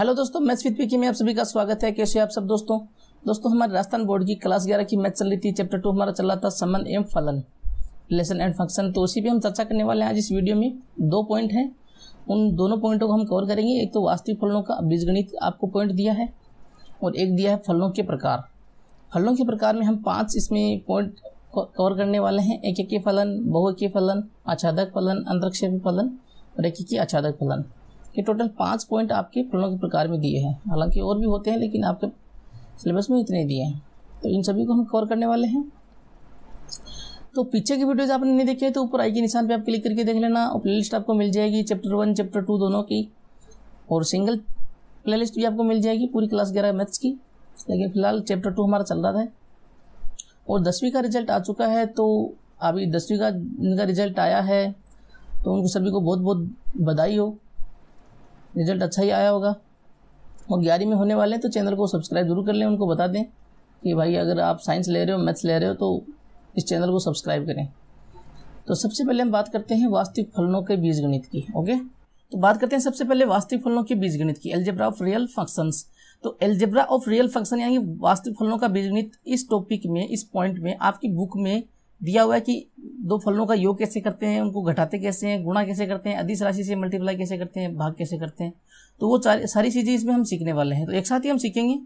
hello दोस्तों maths with पीके में आप सभी का स्वागत है कैसे आप सब दोस्तों दोस्तों हमारे राजस्थान बोर्ड की क्लास ग्यारह की मैथ्स चल रही थी चैप्टर टू हमारा चल रहा था समन एवं फलन रिलेशन एंड फंक्शन तो उसी पे हम चर्चा करने वाले हैं आज इस वीडियो में दो पॉइंट हैं उन दोनों पॉइंटों को हम कवर करेंगे एक तो वास्तविक फलनों का बीजगणित आपको पॉइंट दिया है और एक दिया है फलों के प्रकार फलों के प्रकार में हम पाँच इसमें पॉइंट कवर करने वाले हैं एक एक फलन बहु के फलन आच्छादक फलन अंतरक्षेपी फलन और एक एक आच्छादक फलन ये टोटल पाँच पॉइंट आपके प्रश्नों के प्रकार में दिए हैं हालांकि और भी होते हैं लेकिन आपके सिलेबस में इतने दिए हैं तो इन सभी को हम कवर करने वाले हैं तो पीछे की वीडियोज आपने नहीं देखी है तो ऊपर आई के निशान पे आप क्लिक करके देख लेना और प्ले आपको मिल जाएगी चैप्टर वन चैप्टर टू दोनों की और सिंगल प्ले भी आपको मिल जाएगी पूरी क्लास ग्यारह मैथ्स की लेकिन फिलहाल चैप्टर टू हमारा चल रहा था और दसवीं का रिजल्ट आ चुका है तो अभी दसवीं का इनका रिजल्ट आया है तो उनको सभी को बहुत बहुत बधाई हो रिजल्ट अच्छा ही आया होगा और ग्यारह में होने वाले हैं तो चैनल को सब्सक्राइब जरूर कर लें उनको बता दें कि भाई अगर आप साइंस ले रहे हो मैथ्स ले रहे हो तो इस चैनल को सब्सक्राइब करें तो सबसे पहले हम बात करते हैं वास्तविक फलनों के बीज गणित की ओके तो बात करते हैं सबसे पहले वास्तविक फलनों के बीज गणित की एलजेब्रा ऑफ रियल फंक्शंस तो एल्जेब्रा ऑफ रियल फंक्शन यानी वास्तविक फलनों का बीजगणित इस टॉपिक में इस पॉइंट में आपकी बुक में दिया हुआ है कि दो फलों का योग कैसे करते हैं उनको घटाते कैसे हैं गुणा कैसे करते हैं अधिस राशि से मल्टीप्लाई कैसे करते हैं भाग कैसे करते हैं तो वो सारी चीज़ें इसमें हम सीखने वाले हैं तो एक साथ ही हम सीखेंगे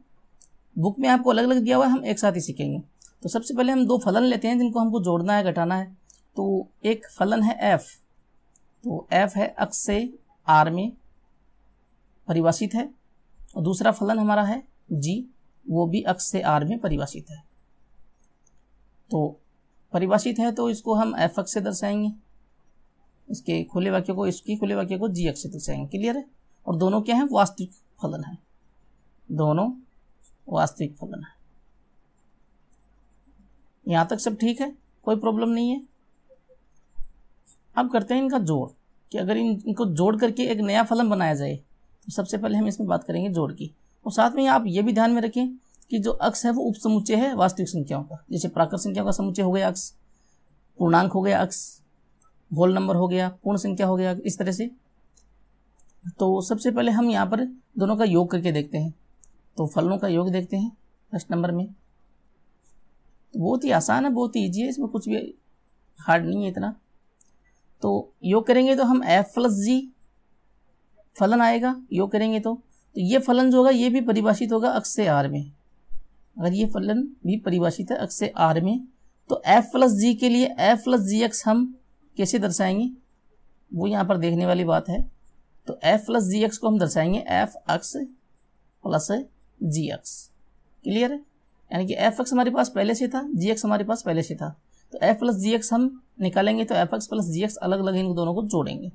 बुक में आपको अलग अलग दिया हुआ है हम एक साथ ही सीखेंगे तो सबसे पहले हम दो फलन लेते हैं जिनको हमको जोड़ना है घटाना है तो एक फलन है एफ़ तो एफ़ है अक्स से आर में परिभाषित है और दूसरा फलन हमारा है जी वो भी अक्स से आर में परिभाषित है तो परिभाषित है तो इसको हम एफ एक्स से दर्शाएंगे इसके खुले वाक्य को इसकी खुले वाक्य को जी एक्स से दर्शाएंगे क्लियर है और दोनों क्या है वास्तविक फलन है दोनों वास्तविक फलन है यहाँ तक सब ठीक है कोई प्रॉब्लम नहीं है अब करते हैं इनका जोड़ कि अगर इन इनको जोड़ करके एक नया फलन बनाया जाए तो सबसे पहले हम इसमें बात करेंगे जोड़ की और साथ में आप ये भी ध्यान में रखें कि जो अक्ष है वो उपसमुच्चय है वास्तविक संख्याओं का जैसे प्राकृत संख्याओं का समुच्चय हो गया अक्ष पूर्णांक हो गया अक्ष होल नंबर हो गया पूर्ण संख्या हो गया इस तरह से तो सबसे पहले हम यहाँ पर दोनों का योग करके देखते हैं तो फलों का योग देखते हैं फर्स्ट नंबर में तो बहुत ही आसान है बहुत ही ईजी है इसमें कुछ भी हार्ड नहीं है इतना तो योग करेंगे तो हम एफ प्लस जी फलन आएगा योग करेंगे तो, तो ये फलन जो होगा ये भी परिभाषित होगा अक्ष से आर में अगर ये फलन भी परिभाषित है अक्स आर में तो एफ प्लस जी के लिए एफ प्लस जी एक्स हम कैसे दर्शाएंगे वो यहाँ पर देखने वाली बात है तो एफ प्लस जी एक्स को हम दर्शाएंगे f x plus g x clear है यानी कि एफ एक्स हमारे पास पहले से था जी एक्स हमारे पास पहले से था तो एफ प्लस जी एक्स हम निकालेंगे तो f x plus g x अलग अलग इन दोनों को जोड़ेंगे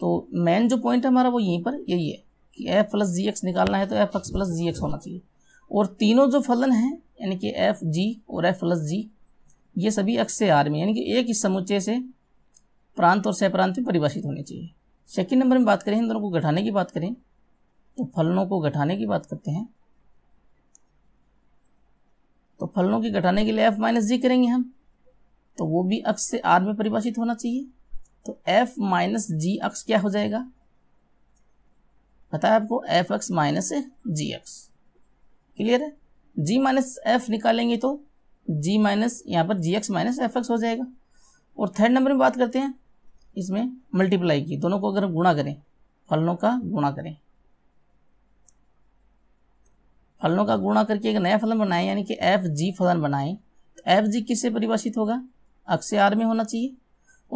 तो मेन जो पॉइंट है हमारा वो यहीं पर यही है कि एफ प्लस जी एक्स निकालना है तो f x plus g x होना चाहिए और तीनों जो फलन हैं यानी कि एफ जी और एफ प्लस जी ये सभी अक्ष से आर में यानी कि एक ही समुच्चय से प्रांत और प्रांत में परिभाषित होने चाहिए सेकेंड नंबर में बात करें इन दोनों को घटाने की बात करें तो फलनों को घटाने की बात करते हैं तो फलनों की घटाने के लिए एफ माइनस जी करेंगे हम तो वो भी अक्ष से आर में परिभाषित होना चाहिए तो एफ माइनस जी अक्ष क्या हो जाएगा पता है आपको f x minus g x clear है जी माइनस एफ निकालेंगे तो जी माइनस यहाँ पर g x minus f x हो जाएगा और थर्ड नंबर में बात करते हैं इसमें मल्टीप्लाई की दोनों को अगर गुणा करें फलनों का गुणा करें फलनों का गुणा करके एक नया फलन बनाए यानी कि एफ जी फलन बनाए तो एफ जी किससे परिभाषित होगा अक्ष आर में होना चाहिए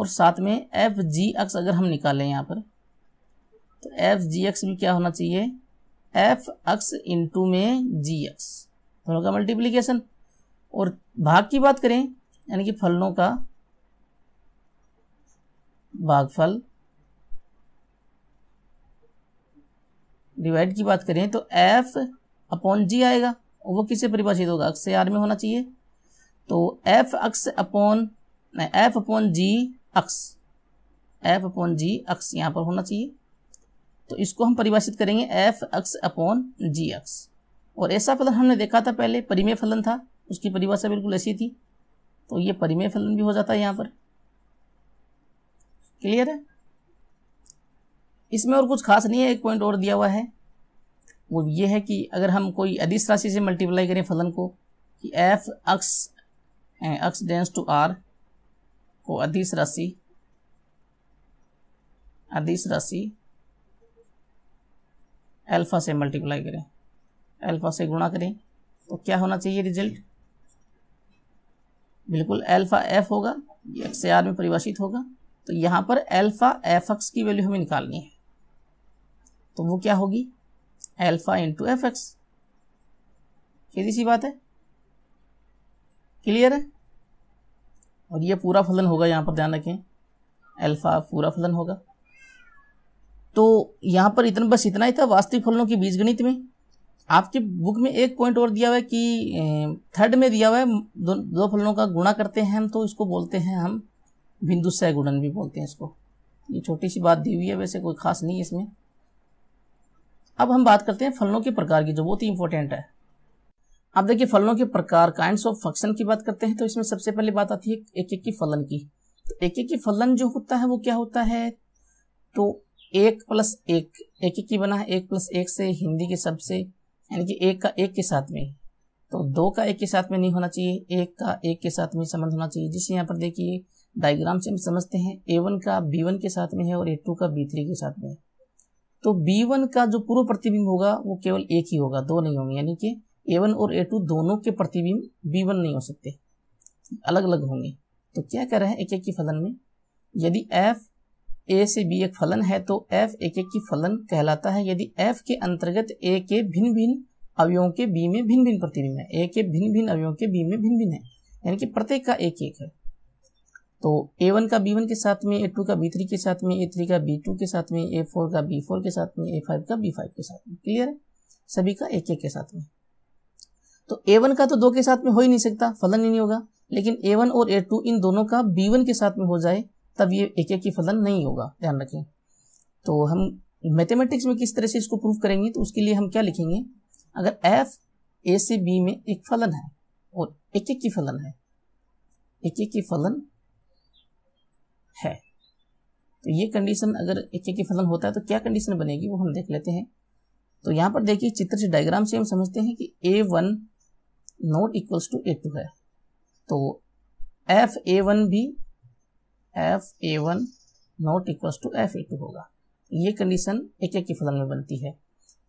और साथ में एफ जी एक्स अगर हम निकालें यहाँ पर तो एफ जी एक्स भी क्या होना चाहिए एफ एक्स इंटू में जी एक्स दोनों का मल्टीप्लीकेशन और भाग की बात करें यानी कि फलनों का भागफल डिवाइड की बात करें तो एफ अपॉन जी आएगा वो किसे परिभाषित होगा अक्स आर में होना चाहिए तो f x upon f upon g x f upon g x यहाँ पर होना चाहिए तो इसको हम परिभाषित करेंगे f x upon g x और ऐसा फलन हमने देखा था पहले परिमेय फलन था उसकी परिभाषा बिल्कुल ऐसी थी तो ये परिमेय फलन भी हो जाता है यहाँ पर क्लियर है इसमें और कुछ खास नहीं है एक पॉइंट और दिया हुआ है वो ये है कि अगर हम कोई अधिस राशि से मल्टीप्लाई करें फलन को कि f x x dense to R को अधिस राशि अधिस राशि अल्फ़ा से मल्टीप्लाई करें अल्फ़ा से गुणा करें तो क्या होना चाहिए रिजल्ट बिल्कुल अल्फ़ा एफ होगा एक्स एक्स आर में परिभाषित होगा तो यहाँ पर अल्फ़ा एफ एक्स की वैल्यू हमें निकालनी है तो वो क्या होगी अल्फ़ा इंटू एफ एक्स सीधी सी बात है क्लियर है और ये पूरा फलन होगा यहाँ पर ध्यान रखें अल्फ़ा पूरा फलन होगा तो यहाँ पर इतना बस इतना ही था वास्तविक फलनों की बीजगणित में आपके बुक में एक पॉइंट और दिया हुआ है कि थर्ड में दिया हुआ है दो, दो फलनों का गुणा करते हैं हम तो इसको बोलते हैं हम बिंदुसय गुणन भी बोलते हैं इसको ये छोटी सी बात दी हुई है वैसे कोई खास नहीं है इसमें अब हम बात करते हैं फलनों के प्रकार की जो बहुत ही इंपॉर्टेंट है अब देखिए फलनों के प्रकार काइंड्स ऑफ फंक्शन की बात करते हैं तो इसमें सबसे पहले बात आती है एक एक की फलन की तो एक एक की फलन जो होता है वो क्या होता है तो एक प्लस एक एक ही की बना है एक प्लस एक से हिंदी के शब्द से यानी कि एक का एक के साथ में तो दो का एक के साथ में नहीं होना चाहिए एक का एक के साथ में संबंध होना चाहिए जिसे यहाँ पर देखिए डायग्राम से हम समझते हैं ए वन का बी वन के साथ में है और ए टू का बी थ्री के साथ में है तो बी वन का जो पूर्व प्रतिबिंब होगा वो केवल एक ही होगा दो नहीं होंगे यानी कि ए वन और ए टू दोनों के प्रतिबिंब बी वन नहीं हो सकते अलग अलग होंगे तो क्या कह रहे हैं एक एक की फलन में यदि एफ ए से बी एक फलन है तो एफ एक एक की फलन कहलाता है यदि एफ के अंतर्गत ए के भिन्न भिन्न अवयों के बी में भिन्न भिन्न प्रतिबिंब है ए के भिन्न भिन्न अवयों के बी में भिन्न भिन्न है यानी कि प्रत्येक का एक एक है तो ए वन का बी वन के साथ में ए टू का बी थ्री के साथ में ए थ्री का बी टू के साथ में ए फोर का बी फोर के साथ में ए फाइव का बी फाइव के साथ में क्लियर है सभी का एक एक के साथ में तो ए वन का तो दो के साथ में हो ही नहीं सकता फलन ही नहीं होगा लेकिन ए वन और ए टू इन दोनों का बी वन के साथ में हो जाए तब ये एक एक की फलन नहीं होगा ध्यान रखें तो हम मैथमेटिक्स में किस तरह से इसको प्रूव करेंगे तो उसके लिए हम क्या लिखेंगे अगर एफ ए से बी में एक फलन है और एक एक की फलन है एक एक की फलन है तो ये कंडीशन अगर एक एक की फलन होता है तो क्या कंडीशन बनेगी वो हम देख लेते हैं तो यहाँ पर देखिए चित्र से डायग्राम से हम समझते हैं कि a one not equals to A two है तो एफ ए वन भी f A one not equals to F A two होगा ये कंडीशन एक एक की फलन में बनती है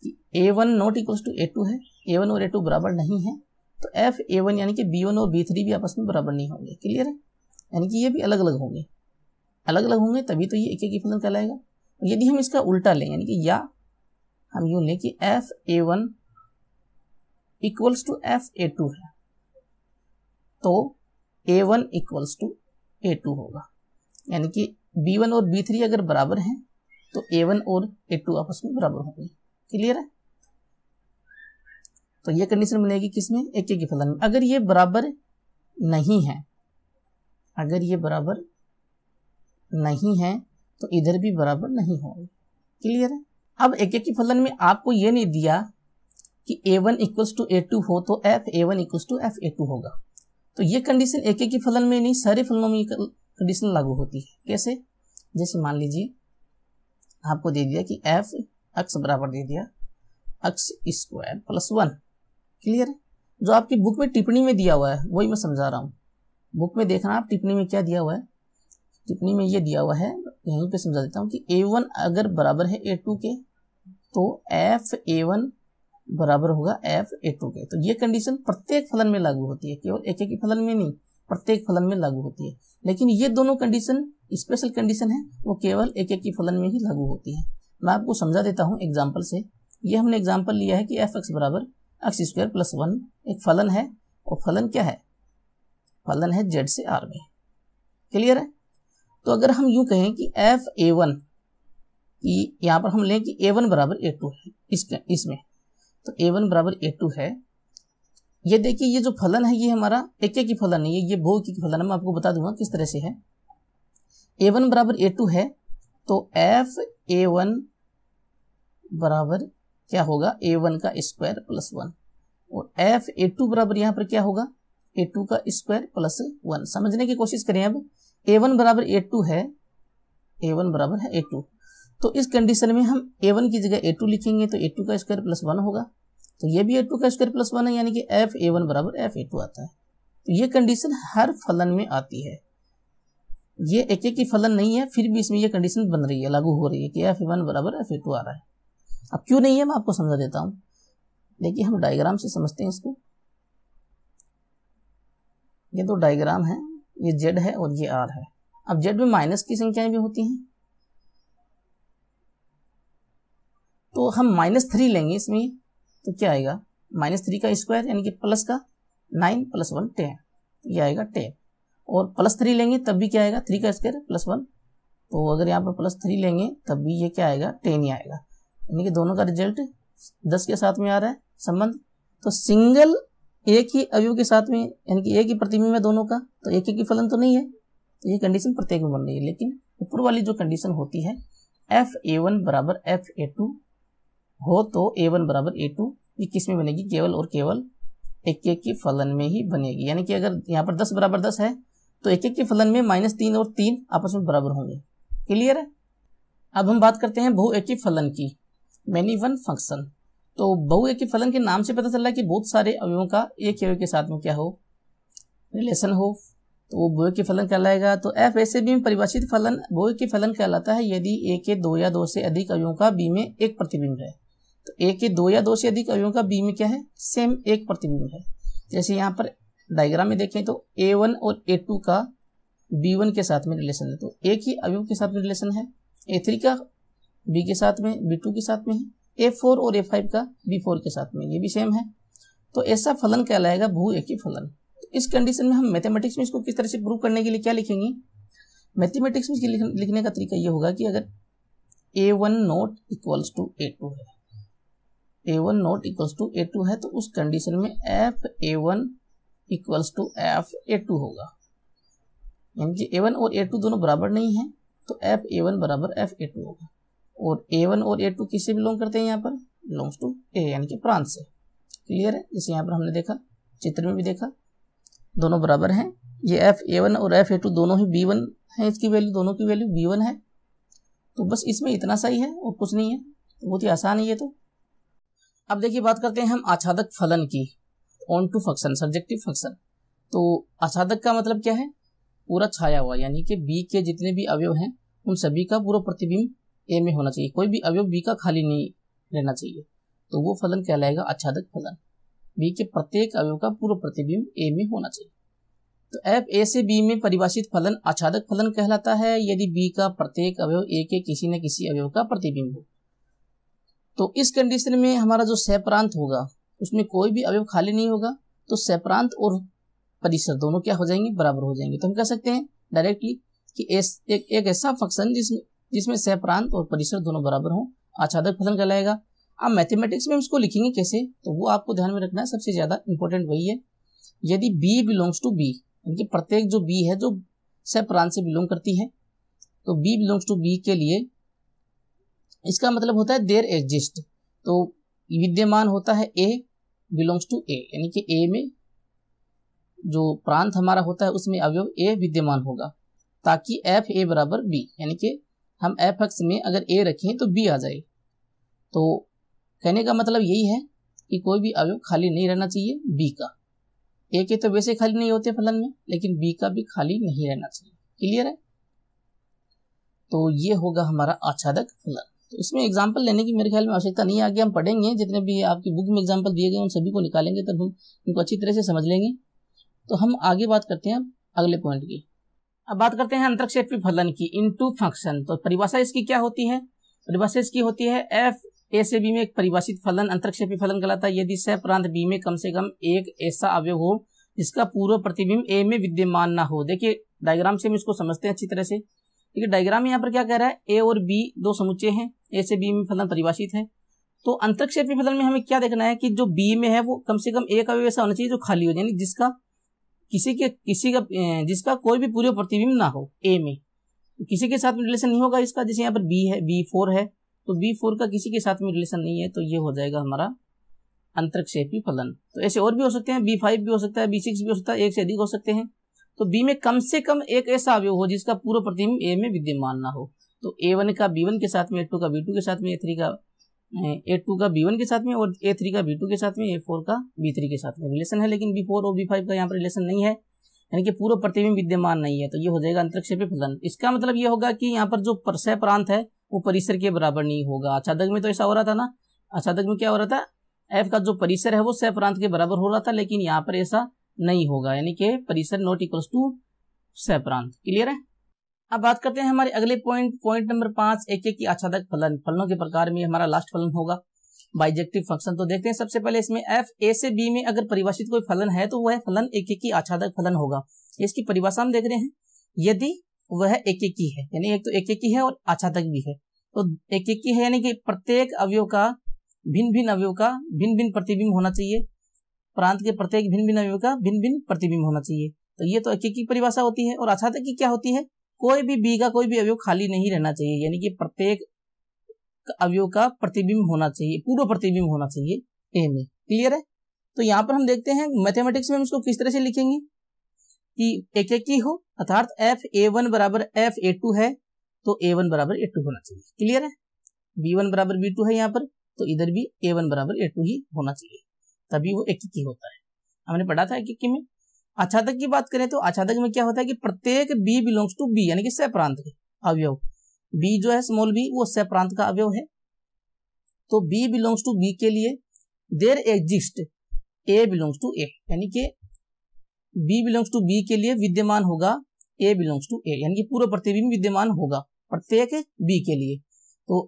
कि a one not equals to A two है ए वन और ए टू बराबर नहीं है तो एफ ए वन यानी कि बी वन और बी थ्री भी आपस में बराबर नहीं होंगे क्लियर है यानी कि ये भी अलग अलग होंगे अलग अलग होंगे तभी तो ये एक एक की फलन कहलाएगा यदि हम इसका उल्टा लें यानी कि या हम यूँ लें कि f A one equals to F A two है तो ए one equals to A two होगा यानी कि बी वन और बी थ्री अगर बराबर हैं तो ए वन और ए टू आपस में बराबर होंगे क्लियर है तो ये कंडीशन बनेगी किसमें एक के फलन में अगर ये बराबर नहीं है अगर ये बराबर नहीं है तो इधर भी बराबर नहीं होंगे क्लियर है अब एक एक फलन में आपको ये नहीं दिया कि a one equals to A two हो तो F A one equals to F A two होगा तो ये कंडीशन एक एक फलन में नहीं सारे फलनों में कंडीशन लागू होती है कैसे जैसे मान लीजिए आपको दे दिया कि एफ एक्स बराबर दे दिया x square plus one clear है जो आपकी बुक में टिप्पणी में दिया हुआ है वही मैं समझा रहा हूँ बुक में देखना आप टिप्पणी में क्या दिया हुआ है टिप्पणी में ये दिया हुआ है यहीं पे समझा देता हूँ कि ए वन अगर बराबर है ए टू के तो एफ ए वन बराबर होगा एफ ए टू के तो ये कंडीशन प्रत्येक फलन में लागू होती है केवल एक एक फलन में नहीं प्रत्येक फलन में लागू होती है लेकिन ये दोनों कंडीशन स्पेशल कंडीशन है वो केवल एक एक की फलन में ही लागू होती है मैं आपको समझा देता हूँ एग्जाम्पल से ये हमने एग्जाम्पल लिया है कि एफ एक्स बराबर एक्स स्क्वायर प्लस वन एक फलन है और फलन क्या है फलन है जेड से आर में क्लियर है तो अगर हम यूं कहें कि एफ ए वन की यहाँ पर हम लें कि ए वन बराबर ए टू है इसमें इस तो ए वन बराबर ए टू है ये देखिए ये जो फलन है ये हमारा एक एक फलन है ये ये बहु की फलन है मैं आपको बता दूंगा किस तरह से है ए वन बराबर ए टू है तो एफ ए वन बराबर क्या होगा ए वन का स्क्वायर प्लस वन और एफ ए टू बराबर यहाँ पर क्या होगा ए टू का स्क्वायर प्लस वन समझने की कोशिश करें अब ए वन बराबर ए टू है ए वन बराबर है ए टू तो इस कंडीशन में हम ए वन की जगह ए टू लिखेंगे तो ए टू का स्क्वायर प्लस वन होगा तो ये भी ए टू का स्क्वायर प्लस वन है यानी कि एफ ए वन बराबर एफ ए टू आता है तो ये कंडीशन हर फलन में आती है ये एक एक की फलन नहीं है फिर भी इसमें ये कंडीशन बन रही है लागू हो रही है कि एफ ए वन बराबर एफ ए टू आ रहा है अब क्यों नहीं है मैं आपको समझा देता हूँ देखिए हम डायग्राम से समझते हैं इसको ये दो डायग्राम है ये जेड है और ये आर है अब जेड में माइनस की संख्याएं भी होती हैं तो हम माइनस थ्री लेंगे इसमें तो क्या आएगा माइनस थ्री का स्क्वायर यानी कि प्लस का नाइन प्लस वन टेन ये आएगा टेन और प्लस थ्री लेंगे तब भी क्या आएगा थ्री का स्क्वायर प्लस वन तो अगर यहाँ पर प्लस थ्री लेंगे तब भी ये क्या आएगा टेन ही आएगा यानी कि दोनों का रिजल्ट दस के साथ में आ रहा है संबंध तो सिंगल एक ही अवयव के साथ में यानी कि एक ही प्रतिबिंब है दोनों का तो एक एक ही फलन तो नहीं है तो ये कंडीशन प्रत्येक में बन रही है लेकिन ऊपर वाली जो कंडीशन होती है एफ ए वन बराबर एफ ए टू हो तो ए वन बराबर ए टू ये किस में बनेगी केवल और केवल एक एक के फलन में ही बनेगी यानी कि अगर यहाँ पर दस बराबर दस है तो एक एक के फलन में माइनस तीन और तीन आपस में बराबर होंगे क्लियर है अब हम बात करते हैं बहु एक फलन की मैनी वन फंक्शन तो बहु एक फलन के नाम से पता चल रहा है कि बहुत सारे अवयों का एक अवयव के साथ में क्या हो रिलेशन हो तो वो बहु के फलन कहलाएगा तो एफ ऐसे बी में परिभाषित फलन बहु के फलन कहलाता है यदि ए के दो या दो से अधिक अवयों का बी में एक प्रतिबिंब है ए के दो या दो से अधिक अवयों का बी में क्या है सेम एक प्रतिबिंब है जैसे यहाँ पर डायग्राम में देखें तो ए वन और ए टू का बी वन के साथ में रिलेशन है तो ए ही अवयव के साथ में रिलेशन है ए थ्री का बी के साथ में बी टू के साथ में है ए फोर और ए फाइव का बी फोर के साथ में ये भी सेम है तो ऐसा फलन कहलाएगा भू ही फलन इस कंडीशन में हम मैथमेटिक्स में इसको किस तरह से प्रूव करने के लिए क्या लिखेंगे मैथमेटिक्स में लिखने का तरीका ये होगा कि अगर A one not equals to A two है ए one not equals to A two है तो उस कंडीशन में F A one equals to F A two होगा यानी कि ए वन और ए टू दोनों बराबर नहीं है तो एफ ए वन बराबर एफ ए टू होगा और ए वन और ए टू किससे बिलोंग करते हैं यहाँ पर बिलोंग्स टू ए यानी कि प्रांत से क्लियर है जैसे यहाँ पर हमने देखा चित्र में भी देखा दोनों बराबर हैं ये एफ ए वन और एफ ए टू दोनों ही बी वन है इसकी वैल्यू दोनों की वैल्यू बी वन है तो बस इसमें इतना सही है और कुछ नहीं है बहुत ही आसान है ये तो अब देखिए बात करते हैं हम आच्छादक फलन की onto function surjective function तो आच्छादक का मतलब क्या है पूरा छाया हुआ यानी कि बी के जितने भी अवयव हैं उन सभी का पूरा प्रतिबिंब ए में होना चाहिए कोई भी अवयव बी का खाली नहीं रहना चाहिए तो वो फलन कहलाएगा आच्छादक फलन बी के प्रत्येक अवयव का पूरा प्रतिबिंब ए में होना चाहिए तो एफ ए से बी में परिभाषित फलन आच्छादक फलन कहलाता है यदि बी का प्रत्येक अवयव ए के किसी न किसी अवयव का प्रतिबिंब हो तो इस कंडीशन में हमारा जो सहप्रांत होगा उसमें कोई भी अवयव खाली नहीं होगा तो सह प्रांत और परिसर दोनों क्या हो जाएंगे बराबर हो जाएंगे तो हम कह सकते हैं डायरेक्टली कि एस, एक एक ऐसा फंक्शन जिसमें जिसमें सह प्रांत और परिसर दोनों बराबर हों आच्छादक फलन कहलाएगा आप मैथमेटिक्स में इसको लिखेंगे कैसे तो वो आपको ध्यान में रखना है सबसे ज्यादा इंपॉर्टेंट वही है यदि बी बिलोंग्स टू बी यानी कि प्रत्येक जो बी है जो सहप्रांत से बिलोंग करती है तो बी बिलोंग्स टू बी के लिए इसका मतलब होता है देर एग्जिस्ट तो विद्यमान होता है ए बिलोंग्स टू ए यानी कि ए में जो प्रांत हमारा होता है उसमें अवयव ए विद्यमान होगा ताकि एफ ए बराबर बी यानी कि हम एफ एक्स में अगर ए रखें तो बी आ जाए तो कहने का मतलब यही है कि कोई भी अवयव खाली नहीं रहना चाहिए बी का ए के तो वैसे खाली नहीं होते फलन में लेकिन बी का भी खाली नहीं रहना चाहिए क्लियर है तो ये होगा हमारा आच्छादक फलन तो इसमें एग्जाम्पल लेने की मेरे ख्याल में आवश्यकता नहीं आगे हम पढ़ेंगे जितने भी आपकी बुक में एग्जाम्पल दिए गए उन सभी को निकालेंगे तब हम उनको अच्छी तरह से समझ लेंगे तो हम आगे बात करते हैं अगले पॉइंट की अब बात करते हैं अंतरक्षेपी फलन की इन टू फंक्शन तो परिभाषा इसकी क्या होती है परिभाषा इसकी होती है एफ ए से बी में एक परिभाषित फलन अंतरक्षेपी फलन कहलाता है यदि सह प्रांत बी में कम से कम एक ऐसा अवयव हो जिसका पूर्व प्रतिबिंब ए में विद्यमान ना हो देखिए डायग्राम से हम इसको समझते हैं अच्छी तरह से देखिए डायग्राम यहाँ पर क्या कह रहा है ए और बी दो समुचे हैं ए से बी में फलन परिभाषित है तो अंतरक्षेपी फलन में हमें क्या देखना है कि जो बी में है वो कम से कम ए का भी वैसा होना चाहिए जो खाली हो यानी जिसका किसी के किसी का जिसका कोई भी पूर्व प्रतिबिंब ना हो ए में तो किसी के साथ में रिलेशन नहीं होगा इसका जैसे यहाँ पर बी है बी फोर है तो बी फोर का किसी के साथ में रिलेशन नहीं है तो ये हो जाएगा हमारा अंतरक्षेपी फलन तो ऐसे और भी हो सकते हैं बी फाइव भी हो सकता है बी सिक्स भी हो सकता है एक से अधिक हो सकते हैं तो बी में कम से कम एक ऐसा अवयव हो जिसका पूर्व प्रतिबिंब ए में विद्यमान ना हो तो ए वन का बी वन के साथ में ए टू का बी टू के साथ में ए थ्री का ए टू का बी वन के साथ में और ए थ्री का बी टू के साथ में ए फोर का बी थ्री के साथ में रिलेशन है लेकिन बी फोर और बी फाइव का यहाँ पर रिलेशन नहीं है यानी कि पूर्व प्रतिबिंब विद्यमान नहीं है तो ये हो जाएगा अंतरक्षेपी फलन इसका मतलब ये होगा कि यहाँ पर जो परसय प्रांत है वो परिसर के बराबर नहीं होगा आच्छादक में तो ऐसा हो रहा था ना आच्छादक में क्या हो रहा था एफ का जो परिसर है वो सह प्रांत के बराबर हो रहा था लेकिन यहाँ पर ऐसा नहीं होगा यानी कि परिसर नॉट इक्वल्स टू सह क्लियर है अब बात करते हैं हमारे अगले पॉइंट पॉइंट नंबर पांच एक एक की आच्छादक फलन फलनों के प्रकार में हमारा लास्ट फलन होगा बाइजेक्टिव फंक्शन तो देखते हैं सबसे पहले इसमें एफ ए से बी में अगर परिभाषित कोई फलन है तो वह फलन एक एक की आच्छादक फलन होगा इसकी परिभाषा हम देख रहे हैं यदि वह एक एक की है यानी एक तो एक एक की है और आच्छादक भी है तो एक एक की है यानी कि प्रत्येक अवयव का भिन्न भिन्न अवयव का भिन्न भिन्न प्रतिबिंब होना चाहिए प्रांत के प्रत्येक भिन्न भिन्न अवयव का भिन्न भिन्न प्रतिबिंब होना चाहिए तो ये तो एक की परिभाषा होती है और अछाते की क्या होती है कोई भी बी का कोई भी अवयव खाली नहीं रहना चाहिए यानी कि प्रत्येक अवयव का प्रतिबिंब होना चाहिए पूर्व प्रतिबिंब होना चाहिए ए में क्लियर है तो यहाँ पर हम देखते हैं मैथमेटिक्स में हम इसको किस तरह से लिखेंगे कि एक एक की हो अर्थात एफ ए वन बराबर एफ ए टू है तो ए वन बराबर ए टू होना चाहिए क्लियर है बी वन बराबर बी टू है यहाँ पर तो इधर भी ए वन बराबर ए टू ही होना चाहिए तभी वो एक ही होता है हमने पढ़ा था एक में आच्छादक की बात करें तो आच्छादक में क्या होता है कि प्रत्येक बी बिलोंग्स टू बी यानी कि सह प्रांत के अवयव बी जो है स्मॉल बी वो सह प्रांत का अवयव है तो बी बिलोंग्स टू बी के लिए there exist A belongs to A यानी कि बी बिलोंग्स टू बी के लिए विद्यमान होगा ए बिलोंग्स टू ए यानी कि पूरा प्रतिबिंब विद्यमान होगा प्रत्येक बी के लिए तो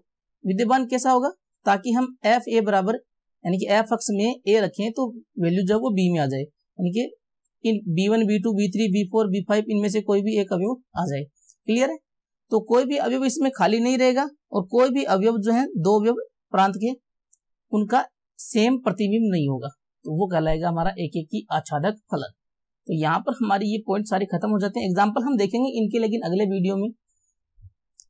विद्यमान कैसा होगा ताकि हम एफ ए बराबर यानी कि एफ एक्स में ए रखें तो वैल्यू जो है वो बी में आ जाए यानी कि इन B one B two B three B four B five इनमें से कोई भी एक अवयव आ जाए क्लियर है तो कोई भी अवयव इसमें खाली नहीं रहेगा और कोई भी अवयव जो है दो अवयव प्रांत के उनका सेम प्रतिबिंब नहीं होगा तो वो कहलाएगा हमारा एक एक की आच्छादक फलन तो यहाँ पर हमारी ये पॉइंट सारे खत्म हो जाते हैं एग्जाम्पल हम देखेंगे इनके लेकिन अगले वीडियो में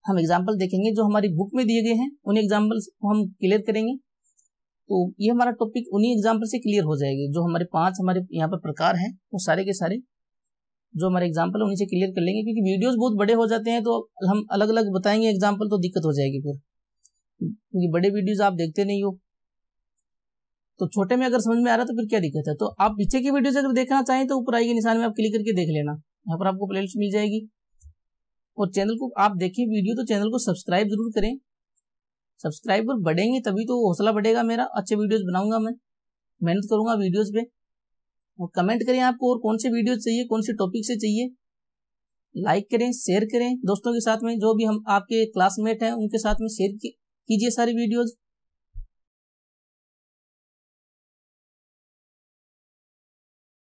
हम एग्जाम्पल देखेंगे जो हमारी बुक में दिए गए हैं उन एग्जाम्पल्स को हम क्लियर करेंगे तो ये हमारा टॉपिक उन्हीं एग्जाम्पल से क्लियर हो जाएगी जो हमारे पांच हमारे यहाँ पर प्रकार हैं वो सारे के सारे जो हमारे एग्जाम्पल उन्हीं से क्लियर कर लेंगे क्योंकि वीडियोस बहुत बड़े हो जाते हैं तो हम अलग अलग बताएंगे एग्जाम्पल तो दिक्कत हो जाएगी फिर क्योंकि बड़े वीडियोज आप देखते नहीं हो तो छोटे में अगर समझ में आ रहा तो फिर क्या दिक्कत है तो आप पीछे की वीडियोज अगर देखना चाहें तो ऊपर आई के निशान में आप क्लिक करके देख लेना यहाँ पर आपको प्लेलिस्ट मिल जाएगी और चैनल को आप देखें वीडियो तो चैनल को सब्सक्राइब जरूर करें सब्सक्राइबर बढ़ेंगे तभी तो हौसला बढ़ेगा मेरा अच्छे वीडियोस बनाऊंगा मैं मेहनत करूंगा वीडियोस पे और कमेंट करें आपको और कौन से वीडियोस चाहिए कौन से टॉपिक से चाहिए लाइक करें शेयर करें दोस्तों के साथ में जो भी हम आपके क्लासमेट हैं उनके साथ में शेयर कीजिए सारी वीडियोज़